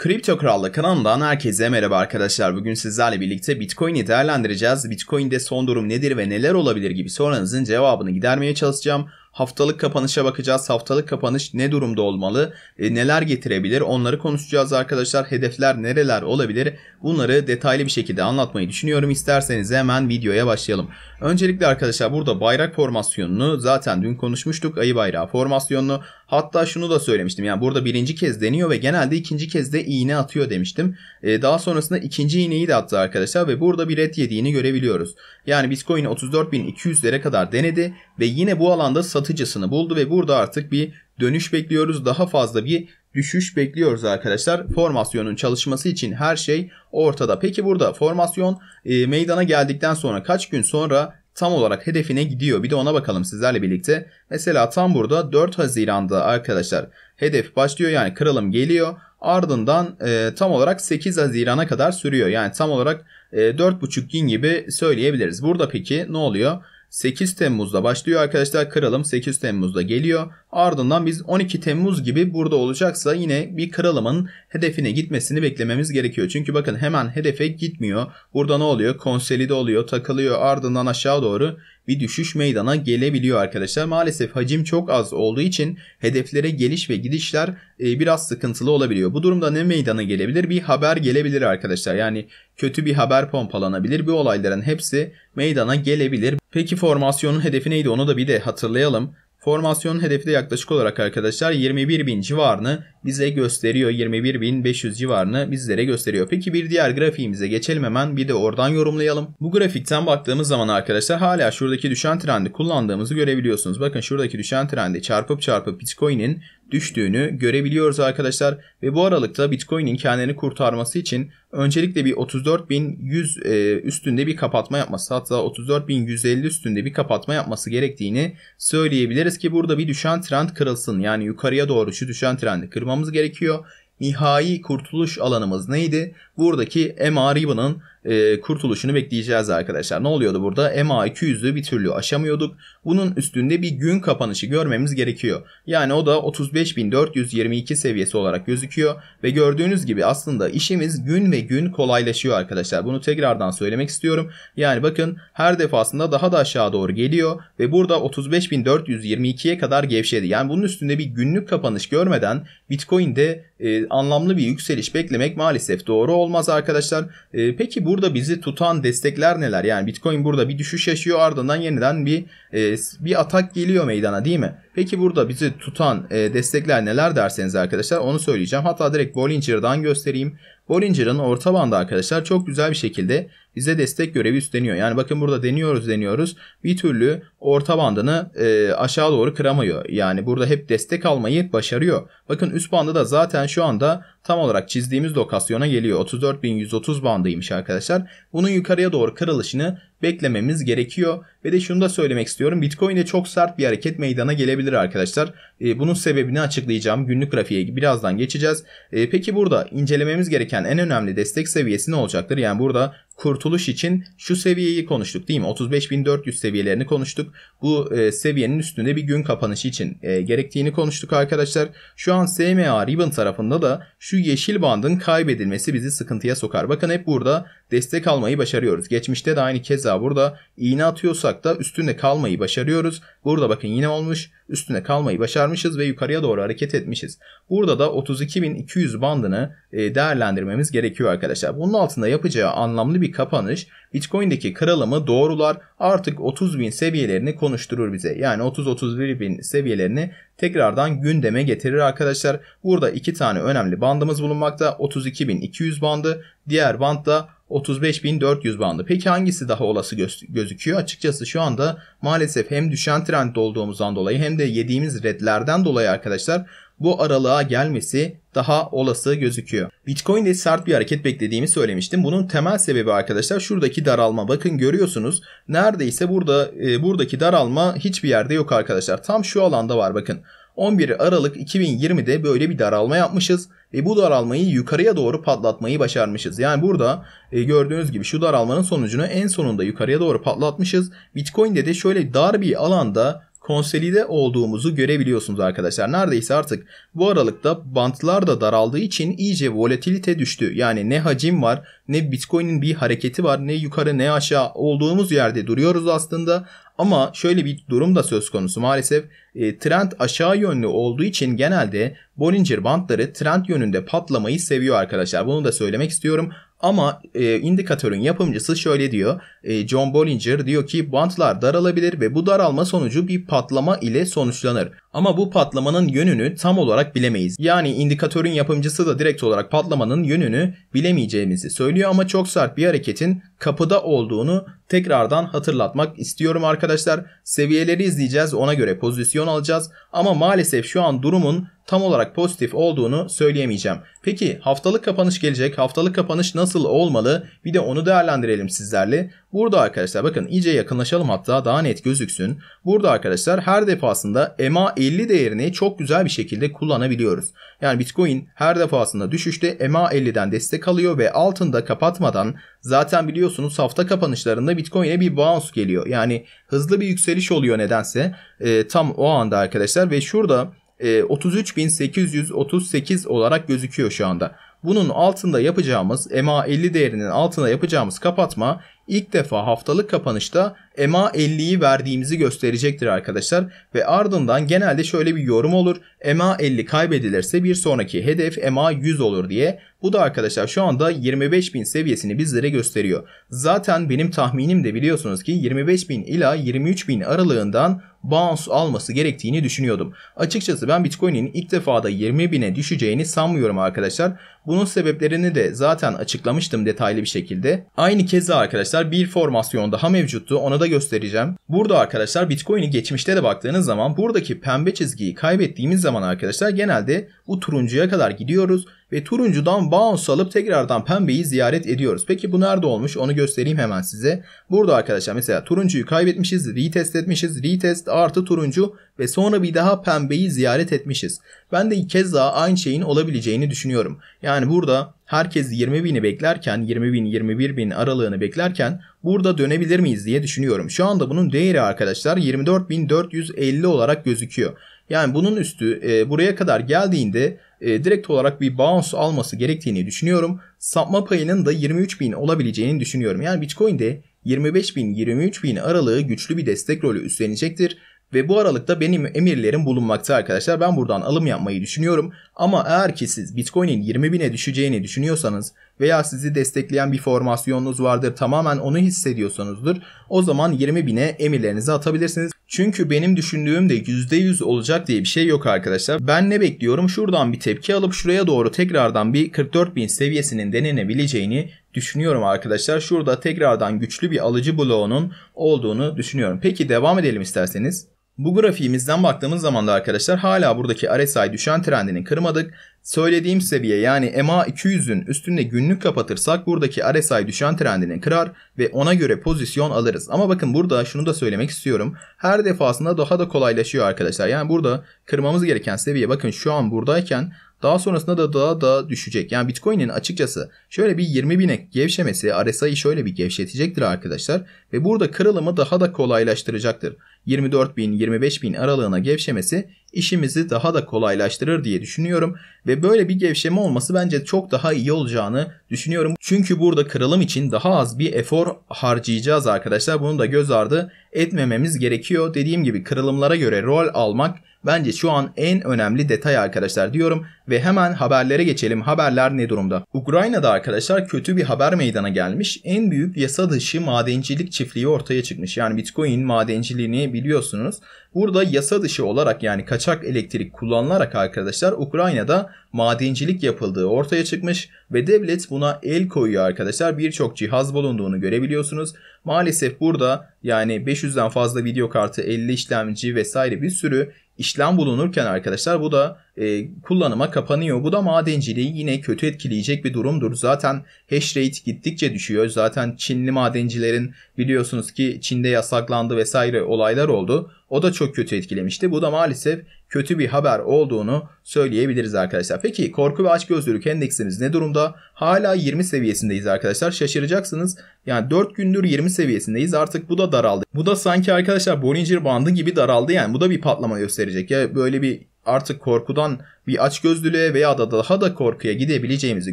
Kripto Kral'la kanalımdan herkese merhaba arkadaşlar. Bugün sizlerle birlikte Bitcoin'i değerlendireceğiz. Bitcoin'de son durum nedir ve neler olabilir gibi sorularınızın cevabını gidermeye çalışacağım. Haftalık kapanışa bakacağız. Haftalık kapanış ne durumda olmalı? E, neler getirebilir? Onları konuşacağız arkadaşlar. Hedefler nereler olabilir? Bunları detaylı bir şekilde anlatmayı düşünüyorum. İsterseniz hemen videoya başlayalım. Öncelikle arkadaşlar burada bayrak formasyonunu zaten dün konuşmuştuk. Ayı bayrağı formasyonunu. Hatta şunu da söylemiştim. Yani burada birinci kez deniyor ve genelde ikinci kez de iğne atıyor demiştim. E, daha sonrasında ikinci iğneyi de attı arkadaşlar ve burada bir red yediğini görebiliyoruz. Yani Bitcoin 34.200'lere kadar denedi ve yine bu alanda satılmıştı satıcısını buldu ve burada artık bir dönüş bekliyoruz. Daha fazla bir düşüş bekliyoruz arkadaşlar. Formasyonun çalışması için her şey ortada. Peki burada formasyon e, meydana geldikten sonra kaç gün sonra tam olarak hedefine gidiyor? Bir de ona bakalım sizlerle birlikte. Mesela tam burada 4 Haziran'da arkadaşlar hedef başlıyor yani kralım geliyor. Ardından e, tam olarak 8 Haziran'a kadar sürüyor. Yani tam olarak e, 4,5 gün gibi söyleyebiliriz. Burada peki ne oluyor? 8 Temmuz'da başlıyor arkadaşlar. Kıralım 8 Temmuz'da geliyor. Ardından biz 12 Temmuz gibi burada olacaksa yine bir kıralımın hedefine gitmesini beklememiz gerekiyor. Çünkü bakın hemen hedefe gitmiyor. Burada ne oluyor? Konsolide oluyor, takılıyor. Ardından aşağı doğru bir düşüş meydana gelebiliyor arkadaşlar. Maalesef hacim çok az olduğu için hedeflere geliş ve gidişler e, biraz sıkıntılı olabiliyor. Bu durumda ne meydana gelebilir? Bir haber gelebilir arkadaşlar. Yani kötü bir haber pompalanabilir. Bu olayların hepsi meydana gelebilir. Peki formasyonun hedefi neydi onu da bir de hatırlayalım. Formasyonun hedefi de yaklaşık olarak arkadaşlar 21.000 civarını bize gösteriyor. 21.500 civarını bizlere gösteriyor. Peki bir diğer grafiğimize geçelim hemen bir de oradan yorumlayalım. Bu grafikten baktığımız zaman arkadaşlar hala şuradaki düşen trendi kullandığımızı görebiliyorsunuz. Bakın şuradaki düşen trendi çarpıp çarpıp Bitcoin'in düştüğünü görebiliyoruz arkadaşlar. Ve bu aralıkta Bitcoin'in kendini kurtarması için öncelikle bir 34.100 e, üstünde bir kapatma yapması hatta 34.150 üstünde bir kapatma yapması gerektiğini söyleyebiliriz ki burada bir düşen trend kırılsın. Yani yukarıya doğru şu düşen trendi kırmamız gerekiyor nihai kurtuluş alanımız neydi? Buradaki MA Ribbon'ın e, kurtuluşunu bekleyeceğiz arkadaşlar. Ne oluyordu burada? MA200'ü bir türlü aşamıyorduk. Bunun üstünde bir gün kapanışı görmemiz gerekiyor. Yani o da 35.422 seviyesi olarak gözüküyor. Ve gördüğünüz gibi aslında işimiz gün ve gün kolaylaşıyor arkadaşlar. Bunu tekrardan söylemek istiyorum. Yani bakın her defasında daha da aşağı doğru geliyor. Ve burada 35.422'ye kadar gevşedi. Yani bunun üstünde bir günlük kapanış görmeden Bitcoin'de e, anlamlı bir yükseliş beklemek maalesef doğru olmaz arkadaşlar. E, peki bu burada bizi tutan destekler neler? Yani Bitcoin burada bir düşüş yaşıyor ardından yeniden bir e, bir atak geliyor meydana değil mi? Peki burada bizi tutan e, destekler neler derseniz arkadaşlar onu söyleyeceğim. Hatta direkt Bollinger'dan göstereyim. Bollinger'ın orta bandı arkadaşlar çok güzel bir şekilde bize destek görevi üstleniyor. Yani bakın burada deniyoruz deniyoruz bir türlü orta bandını e, aşağı doğru kıramıyor. Yani burada hep destek almayı başarıyor. Bakın üst bandı da zaten şu anda tam olarak çizdiğimiz lokasyona geliyor. 34.130 bandıymış arkadaşlar. Bunun yukarıya doğru kırılışını beklememiz gerekiyor. Ve de şunu da söylemek istiyorum. Bitcoin'de çok sert bir hareket meydana gelebilir arkadaşlar. E, bunun sebebini açıklayacağım. Günlük grafiğe birazdan geçeceğiz. E, peki burada incelememiz gereken en önemli destek seviyesi ne olacaktır? Yani burada kurtuluş için şu seviyeyi konuştuk değil mi? 35.400 seviyelerini konuştuk. Bu e, seviyenin üstünde bir gün kapanışı için e, gerektiğini konuştuk arkadaşlar. Şu an SMA Ribbon tarafında da şu yeşil bandın kaybedilmesi bizi sıkıntıya sokar. Bakın hep burada destek almayı başarıyoruz. Geçmişte de aynı keza burada iğne atıyorsak da üstünde kalmayı başarıyoruz. Burada bakın yine olmuş üstüne kalmayı başarmışız ve yukarıya doğru hareket etmişiz. Burada da 32.200 bandını e, değerlendirmemiz gerekiyor arkadaşlar. Bunun altında yapacağı anlamlı bir bir kapanış Bitcoin'deki kırılımı doğrular artık 30 bin seviyelerini konuşturur bize. Yani 30-31 bin seviyelerini tekrardan gündeme getirir arkadaşlar. Burada iki tane önemli bandımız bulunmakta. 32.200 bandı diğer band da 35.400 bandı. Peki hangisi daha olası göz gözüküyor? Açıkçası şu anda maalesef hem düşen trend olduğumuzdan dolayı hem de yediğimiz redlerden dolayı arkadaşlar bu aralığa gelmesi daha olası gözüküyor. Bitcoin'de sert bir hareket beklediğimi söylemiştim. Bunun temel sebebi arkadaşlar şuradaki daralma. Bakın görüyorsunuz neredeyse burada e, buradaki daralma hiçbir yerde yok arkadaşlar. Tam şu alanda var bakın. 11 Aralık 2020'de böyle bir daralma yapmışız ve bu daralmayı yukarıya doğru patlatmayı başarmışız. Yani burada e, gördüğünüz gibi şu daralmanın sonucunu en sonunda yukarıya doğru patlatmışız. Bitcoin'de de şöyle dar bir alanda konsolide olduğumuzu görebiliyorsunuz arkadaşlar. Neredeyse artık bu aralıkta bantlar da daraldığı için iyice volatilite düştü. Yani ne hacim var ne Bitcoin'in bir hareketi var ne yukarı ne aşağı olduğumuz yerde duruyoruz aslında. Ama şöyle bir durum da söz konusu maalesef e, trend aşağı yönlü olduğu için genelde Bollinger bandları trend yönünde patlamayı seviyor arkadaşlar. Bunu da söylemek istiyorum. Ama e, indikatörün yapımcısı şöyle diyor. E, John Bollinger diyor ki bantlar daralabilir ve bu daralma sonucu bir patlama ile sonuçlanır. Ama bu patlamanın yönünü tam olarak bilemeyiz. Yani indikatörün yapımcısı da direkt olarak patlamanın yönünü bilemeyeceğimizi söylüyor ama çok sert bir hareketin kapıda olduğunu tekrardan hatırlatmak istiyorum arkadaşlar. Seviyeleri izleyeceğiz ona göre pozisyon alacağız ama maalesef şu an durumun tam olarak pozitif olduğunu söyleyemeyeceğim. Peki haftalık kapanış gelecek. Haftalık kapanış nasıl olmalı? Bir de onu değerlendirelim sizlerle. Burada arkadaşlar bakın iyice yakınlaşalım hatta daha net gözüksün. Burada arkadaşlar her defasında EMA 50 değerini çok güzel bir şekilde kullanabiliyoruz. Yani Bitcoin her defasında düşüşte EMA 50'den destek alıyor ve altında kapatmadan zaten biliyorsunuz hafta kapanışlarında Bitcoin'e bir bounce geliyor. Yani hızlı bir yükseliş oluyor nedense. E, tam o anda arkadaşlar ve şurada 33.838 e, olarak gözüküyor şu anda. Bunun altında yapacağımız e MA50 değerinin altına yapacağımız kapatma ilk defa haftalık kapanışta EMA 50'yi verdiğimizi gösterecektir arkadaşlar. Ve ardından genelde şöyle bir yorum olur. EMA 50 kaybedilirse bir sonraki hedef EMA 100 olur diye. Bu da arkadaşlar şu anda 25.000 seviyesini bizlere gösteriyor. Zaten benim tahminim de biliyorsunuz ki 25.000 ila 23.000 aralığından bounce alması gerektiğini düşünüyordum. Açıkçası ben Bitcoin'in ilk defada 20.000'e düşeceğini sanmıyorum arkadaşlar. Bunun sebeplerini de zaten açıklamıştım detaylı bir şekilde. Aynı keza arkadaşlar arkadaşlar bir formasyon daha mevcuttu. Ona da göstereceğim. Burada arkadaşlar Bitcoin'i geçmişte de baktığınız zaman buradaki pembe çizgiyi kaybettiğimiz zaman arkadaşlar genelde bu turuncuya kadar gidiyoruz ve turuncudan bounce alıp tekrardan pembeyi ziyaret ediyoruz. Peki bu nerede olmuş onu göstereyim hemen size. Burada arkadaşlar mesela turuncuyu kaybetmişiz, retest etmişiz, retest artı turuncu ve sonra bir daha pembeyi ziyaret etmişiz. Ben de keza aynı şeyin olabileceğini düşünüyorum. Yani burada herkes 20 bini beklerken 20 bin 21 bin aralığını beklerken burada dönebilir miyiz diye düşünüyorum. Şu anda bunun değeri arkadaşlar 24.450 olarak gözüküyor. Yani bunun üstü e, buraya kadar geldiğinde e, direkt olarak bir bounce alması gerektiğini düşünüyorum. Sapma payının da 23.000 olabileceğini düşünüyorum. Yani Bitcoin'de 25.000-23.000 aralığı güçlü bir destek rolü üstlenecektir. Ve bu aralıkta benim emirlerim bulunmakta arkadaşlar. Ben buradan alım yapmayı düşünüyorum. Ama eğer ki siz Bitcoin'in 20.000'e düşeceğini düşünüyorsanız veya sizi destekleyen bir formasyonunuz vardır tamamen onu hissediyorsanızdır. O zaman 20.000'e emirlerinizi atabilirsiniz. Çünkü benim düşündüğüm de %100 olacak diye bir şey yok arkadaşlar. Ben ne bekliyorum? Şuradan bir tepki alıp şuraya doğru tekrardan bir 44.000 seviyesinin denenebileceğini düşünüyorum arkadaşlar. Şurada tekrardan güçlü bir alıcı bloğunun olduğunu düşünüyorum. Peki devam edelim isterseniz. Bu grafiğimizden baktığımız zaman da arkadaşlar hala buradaki RSI düşen trendini kırmadık. Söylediğim seviye yani MA 200'ün üstünde günlük kapatırsak buradaki RSI düşen trendini kırar ve ona göre pozisyon alırız. Ama bakın burada şunu da söylemek istiyorum. Her defasında daha da kolaylaşıyor arkadaşlar. Yani burada kırmamız gereken seviye bakın şu an buradayken daha sonrasında da daha da düşecek. Yani Bitcoin'in açıkçası şöyle bir 20 bine gevşemesi RSI'yi şöyle bir gevşetecektir arkadaşlar. Ve burada kırılımı daha da kolaylaştıracaktır. 24 bin 25 bin aralığına gevşemesi işimizi daha da kolaylaştırır diye düşünüyorum. Ve böyle bir gevşeme olması bence çok daha iyi olacağını düşünüyorum. Çünkü burada kırılım için daha az bir efor harcayacağız arkadaşlar. Bunu da göz ardı etmememiz gerekiyor. Dediğim gibi kırılımlara göre rol almak Bence şu an en önemli detay arkadaşlar diyorum ve hemen haberlere geçelim. Haberler ne durumda? Ukrayna'da arkadaşlar kötü bir haber meydana gelmiş. En büyük yasa dışı madencilik çiftliği ortaya çıkmış. Yani Bitcoin madenciliğini biliyorsunuz. Burada yasa dışı olarak yani kaçak elektrik kullanılarak arkadaşlar Ukrayna'da madencilik yapıldığı ortaya çıkmış ve devlet buna el koyuyor arkadaşlar. Birçok cihaz bulunduğunu görebiliyorsunuz. Maalesef burada yani 500'den fazla video kartı, 50 işlemci vesaire bir sürü işlem bulunurken arkadaşlar bu da e, kullanıma kapanıyor. Bu da madenciliği yine kötü etkileyecek bir durumdur. Zaten hash rate gittikçe düşüyor. Zaten Çinli madencilerin biliyorsunuz ki Çin'de yasaklandı vesaire olaylar oldu. O da çok kötü etkilemişti. Bu da maalesef kötü bir haber olduğunu söyleyebiliriz arkadaşlar. Peki korku ve açgözlülük endeksimiz ne durumda? Hala 20 seviyesindeyiz arkadaşlar. Şaşıracaksınız. Yani 4 gündür 20 seviyesindeyiz. Artık bu da daraldı. Bu da sanki arkadaşlar Bollinger bandı gibi daraldı yani. Bu da bir patlama gösterecek. Ya böyle bir artık korkudan bir açgözlülüğe veya da daha da korkuya gidebileceğimizi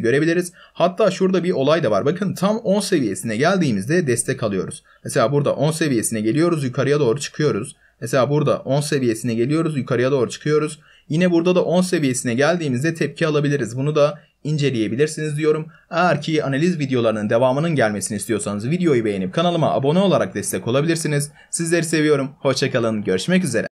görebiliriz. Hatta şurada bir olay da var. Bakın tam 10 seviyesine geldiğimizde destek alıyoruz. Mesela burada 10 seviyesine geliyoruz yukarıya doğru çıkıyoruz. Mesela burada 10 seviyesine geliyoruz yukarıya doğru çıkıyoruz. Yine burada da 10 seviyesine geldiğimizde tepki alabiliriz. Bunu da inceleyebilirsiniz diyorum. Eğer ki analiz videolarının devamının gelmesini istiyorsanız videoyu beğenip kanalıma abone olarak destek olabilirsiniz. Sizleri seviyorum. Hoşçakalın. Görüşmek üzere.